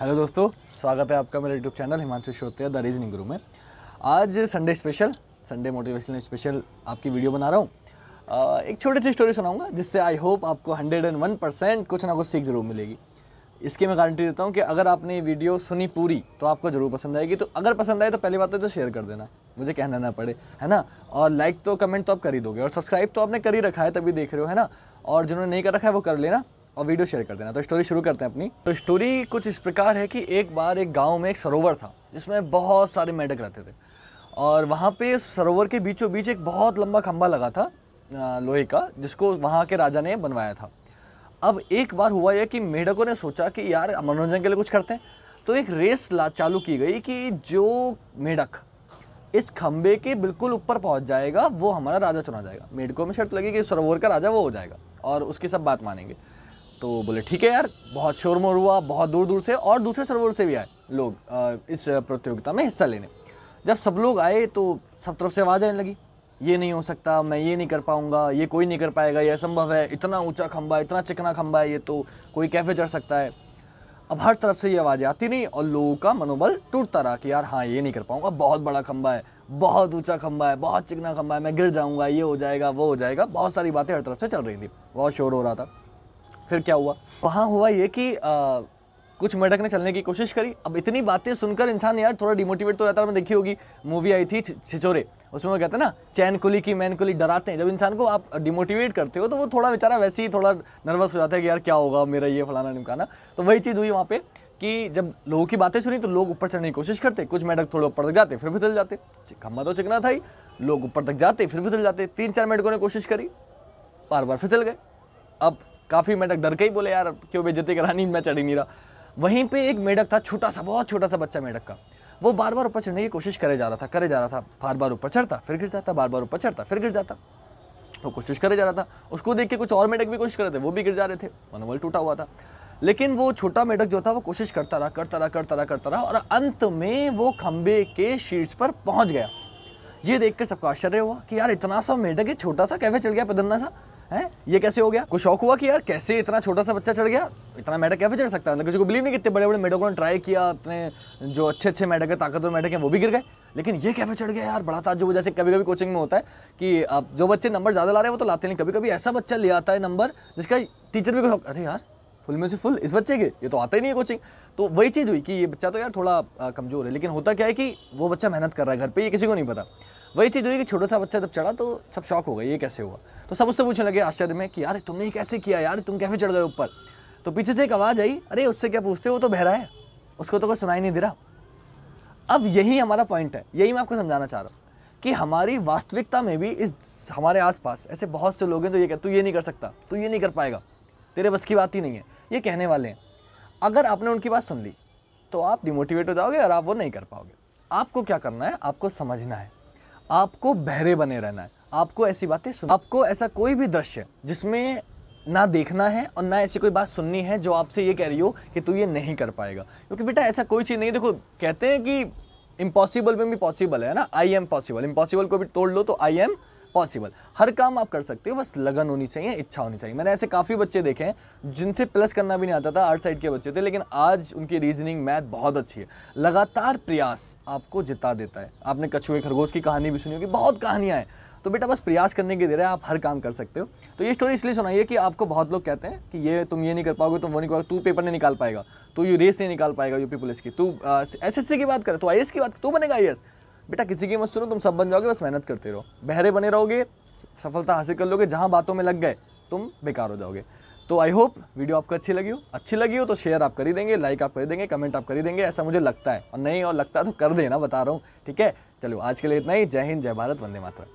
hello दोस्तों स्वागत है आपका मेरे YouTube channel Himanshu Shrotriya the reasoning guru में आज Sunday special Sunday motivational special आपकी वीडियो बना रहा हूँ एक छोटी सी स्टोरी सुनाऊंगा जिससे आई होप आपको 101 परसेंट कुछ ना कुछ सीख जरूर मिलेगी इसकी मैं गारंटी देता हूँ कि अगर आपने ये वीडियो सुनी पूरी तो आपको ज़रूर पसंद आएगी तो अगर पसंद आए तो पहली बात है तो शेयर कर देना मुझे कहना ना पड़े है ना और लाइक तो कमेंट तो आप कर ही दोगे और सब्सक्राइब तो आपने कर ही रखा है तभी देख रहे हो है ना और जिन्होंने नहीं कर रखा है वो कर लेना और वीडियो शेयर कर देना तो स्टोरी शुरू करते हैं अपनी तो स्टोरी कुछ इस प्रकार है कि एक बार एक गाँव में एक सरोवर था जिसमें बहुत सारे मेढक रहते थे और वहाँ पे सरोवर के बीचों बीच एक बहुत लंबा खम्बा लगा था लोहे का जिसको वहाँ के राजा ने बनवाया था अब एक बार हुआ यह कि मेढकों ने सोचा कि यार मनोरंजन के लिए कुछ करते हैं तो एक रेस चालू की गई कि जो मेढक इस खम्बे के बिल्कुल ऊपर पहुंच जाएगा वो हमारा राजा चुना जाएगा मेढकों में शर्त लगी कि सरोवर का राजा वो हो जाएगा और उसकी सब बात मानेंगे तो बोले ठीक है यार बहुत शोर मोर हुआ बहुत दूर दूर से और दूसरे सर्वर से भी आए लोग इस प्रतियोगिता में हिस्सा लेने जब सब लोग आए तो सब तरफ से आवाज़ आने लगी ये नहीं हो सकता मैं ये नहीं कर पाऊँगा ये कोई नहीं कर पाएगा ये असंभव है इतना ऊंचा खंबा इतना चिकना खंबा है ये तो कोई कैफे चढ़ सकता है अब हर तरफ से ये आवाज़ें आती नहीं और लोगों का मनोबल टूटता रहा कि यार हाँ ये नहीं कर पाऊँगा बहुत बड़ा खंबा है बहुत ऊंचा खंबा है बहुत चिकना खंबा है मैं गिर जाऊँगा ये हो जाएगा वो हो जाएगा बहुत सारी बातें हर तरफ से चल रही थी बहुत शोर हो रहा था फिर क्या हुआ वहाँ तो हुआ ये कि आ, कुछ मटक ने चलने की कोशिश करी अब इतनी बातें सुनकर इंसान यार थोड़ा डिमोटिवेट तो हो जाता है देखी होगी मूवी आई थी छिचोरे उसमें वो कहते हैं ना चैन कुली की मैन कुली डराते हैं जब इंसान को आप डिमोटिवेट करते हो तो वो थोड़ा बेचारा वैसे ही थोड़ा नर्वस हो जाता है कि यार क्या होगा मेरा ये फलाना निमकाना तो वही चीज़ हुई वहाँ पर कि जब लोगों की बातें सुनी तो लोग ऊपर चढ़ने की कोशिश करते कुछ मेढक थोड़े ऊपर तक जाते फिर फिसल जाते खम्मा तो चिकना था ही लोग ऊपर तक जाते फिर फिसल जाते तीन चार मेढकों ने कोशिश करी बार बार फिसल गए अब काफ़ी मेढक डर के ही बोले यार क्यों बेजती करानी मैं चढ़ी नहीं रहा वहीं पे एक मेढक था छोटा सा बहुत छोटा सा बच्चा मेढक का वो बार बार ऊपर चढ़ने की कोशिश करे जा रहा था करे जा रहा था बार बार ऊपर चढ़ता फिर गिर जाता बार बार ऊपर चढ़ता फिर गिर जाता वो कोशिश करे जा रहा था उसको देख के कुछ और मेढक भी कोशिश कर रहे थे वो भी गिर जा रहे थे मनोबल टूटा हुआ था लेकिन वो छोटा मेढक जो था वो कोशिश करता रहा करता रहा करता रहा करता रहा और अंत में वो खंबे के शीर्ष पर पहुंच गया ये देख के सबका आश्चर्य हुआ कि यार इतना सा मेढक है छोटा सा कैफे चल गया पदन्ना सा है ये कैसे हो गया कुछ शौक हुआ कि यार कैसे इतना छोटा सा बच्चा चढ़ गया इतना मेडक कैसे चढ़ सकता है किसी को बिलीव नहीं कितने बड़े बड़े मेडकों ने ट्राई किया अपने जो अच्छे अच्छे मेडक है ताकतवर मेडक हैं वो भी गिर गए लेकिन ये कैफे चढ़ गया यार बड़ा था जो जैसे कभी कभी कोचिंग में होता है कि आप जो बच्चे नंबर ज़्यादा ला रहे हैं वो तो लाते नहीं कभी कभी ऐसा बच्चा ले आता है नंबर जिसका टीचर भी अरे यार फुल में से फुल इस बच्चे के ये तो आता ही नहीं है कोचिंग तो वही चीज़ हुई कि ये बच्चा तो यार थोड़ा कमज़ोर है लेकिन होता क्या है कि वो बच्चा मेहनत कर रहा है घर पर ये किसी को नहीं पता वही चीज़ हुई कि छोटा सा बच्चा जब चढ़ा तो सब शौक हो गए ये कैसे हुआ तो सब उससे पूछने लगे आश्चर्य में कि यार तुमने कैसे किया यार तुम कैसे चढ़ गए ऊपर तो पीछे से एक आवाज़ आई अरे उससे क्या पूछते हो वो तो बहरा है उसको तो कोई सुनाई नहीं दे रहा अब यही हमारा पॉइंट है यही मैं आपको समझाना चाह रहा हूँ कि हमारी वास्तविकता में भी इस हमारे आसपास ऐसे बहुत से लोग हैं जो ये कहते तू ये नहीं कर सकता तू ये नहीं कर पाएगा तेरे बस की बात ही नहीं है ये कहने वाले हैं अगर आपने उनकी बात सुन ली तो आप डिमोटिवेट हो जाओगे और आप वो नहीं कर पाओगे आपको क्या करना है आपको समझना है आपको बहरे बने रहना है आपको ऐसी बातें सुन आपको ऐसा कोई भी दृश्य जिसमें ना देखना है और ना ऐसी कोई बात सुननी है जो आपसे ये कह रही हो कि तू ये नहीं कर पाएगा क्योंकि बेटा ऐसा कोई चीज़ नहीं देखो कहते हैं कि इम्पॉसिबल में भी पॉसिबल है ना आई एम पॉसिबल इम्पॉसिबल को भी तोड़ लो तो आई एम पॉसिबल हर काम आप कर सकते हो बस लगन होनी चाहिए इच्छा होनी चाहिए मैंने ऐसे काफ़ी बच्चे देखे हैं जिनसे प्लस करना भी नहीं आता था आर्ट साइड के बच्चे थे लेकिन आज उनकी रीजनिंग मैथ बहुत अच्छी है लगातार प्रयास आपको जिता देता है आपने कछुए खरगोश की कहानी भी सुनी होगी बहुत कहानियाँ हैं तो बेटा बस प्रयास करने की दे रहे हैं आप हर काम कर सकते हो तो ये स्टोरी इसलिए सुनाइए कि आपको बहुत लोग कहते हैं कि ये तुम ये नहीं कर पाओगे तुम वो नहीं कर पाओगे तू पेपर नहीं निकाल पाएगा तू तो ये रेस नहीं निकाल पाएगा यूपी पुलिस की तू एस एस की बात करें तो आई की बात तू बनेगा आई बेटा किसी की मत सुनो तुम सब बन जाओगे बस मेहनत करते रहो बहरे बने रहोगे सफलता हासिल कर लोगे जहाँ बातों में लग गए तुम बेकार हो जाओगे तो आई होप वीडियो आपको अच्छी लगी हो अच्छी लगी हो तो शेयर आप कर ही देंगे लाइक आप कर ही देंगे कमेंट आप कर ही देंगे ऐसा मुझे लगता है और नहीं और लगता है तो कर देना बता रहा हूँ ठीक है चलो आज के लिए इतना ही जय हिंद जय भारत वंदे मातरम